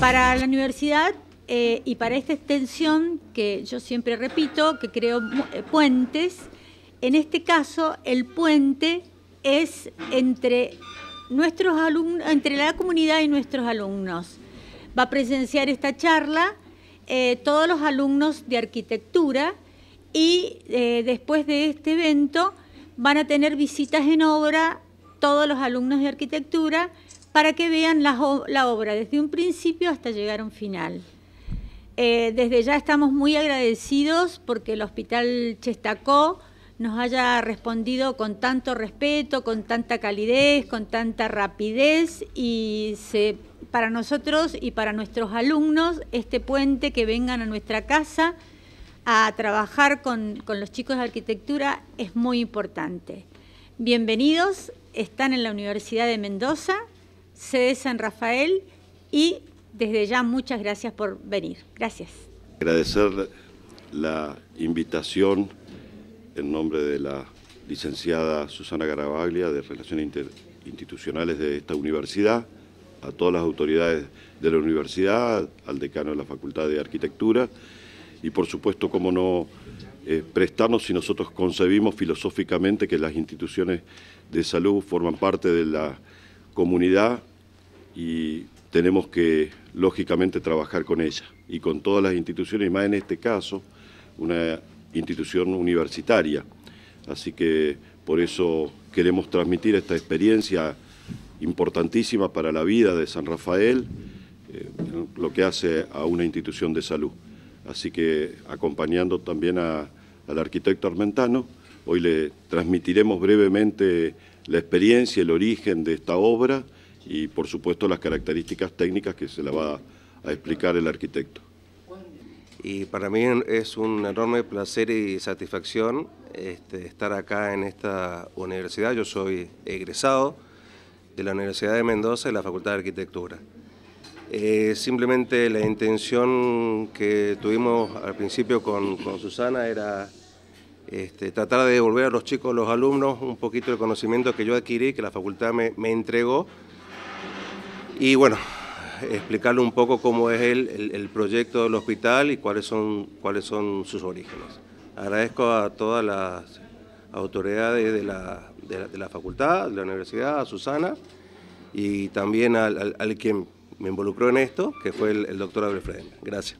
Para la universidad eh, y para esta extensión, que yo siempre repito, que creo eh, puentes, en este caso el puente es entre, nuestros alumnos, entre la comunidad y nuestros alumnos. Va a presenciar esta charla eh, todos los alumnos de arquitectura y después de este evento van a tener visitas en obra todos los alumnos de arquitectura para que vean la, obra desde un principio hasta llegar a un final. Eh, desde ya estamos muy agradecidos porque el Hospital Chestacó nos haya respondido con tanto respeto, con tanta calidez, con tanta rapidez y para nosotros y para nuestros alumnos este puente que vengan a nuestra casa a trabajar con los chicos de arquitectura es muy importante. Bienvenidos, están en la Universidad de Mendoza, sede San Rafael y desde ya muchas gracias por venir. Gracias. Agradecer la invitación en nombre de la licenciada Susana Garabaglia de Relaciones Interinstitucionales de esta universidad, a todas las autoridades de la universidad, al decano de la Facultad de Arquitectura y por supuesto, cómo no eh, prestarnos si nosotros concebimos filosóficamente que las instituciones de salud forman parte de la comunidad y tenemos que, lógicamente, trabajar con ella y con todas las instituciones, y más en este caso, una institución universitaria. Así que por eso queremos transmitir esta experiencia importantísima para la vida de San Rafael, eh, lo que hace a una institución de salud. Así que acompañando también al arquitecto Armentano, hoy le transmitiremos brevemente la experiencia, el origen de esta obra y por supuesto las características técnicas que se la va a explicar el arquitecto. Y para mí es un enorme placer y satisfacción este, estar acá en esta universidad. Yo soy egresado de la Universidad de Mendoza y la Facultad de Arquitectura. Eh, simplemente la intención que tuvimos al principio con Susana era este, tratar de devolver a los chicos, a los alumnos, un poquito de conocimiento que yo adquirí, que la facultad me, entregó. Y bueno, explicarle un poco cómo es el, proyecto del hospital y cuáles son, cuáles son sus orígenes. Agradezco a todas las autoridades de la, de la, facultad, de la universidad, a Susana y también al, quien me involucró en esto, que fue el, doctor Abel Gracias.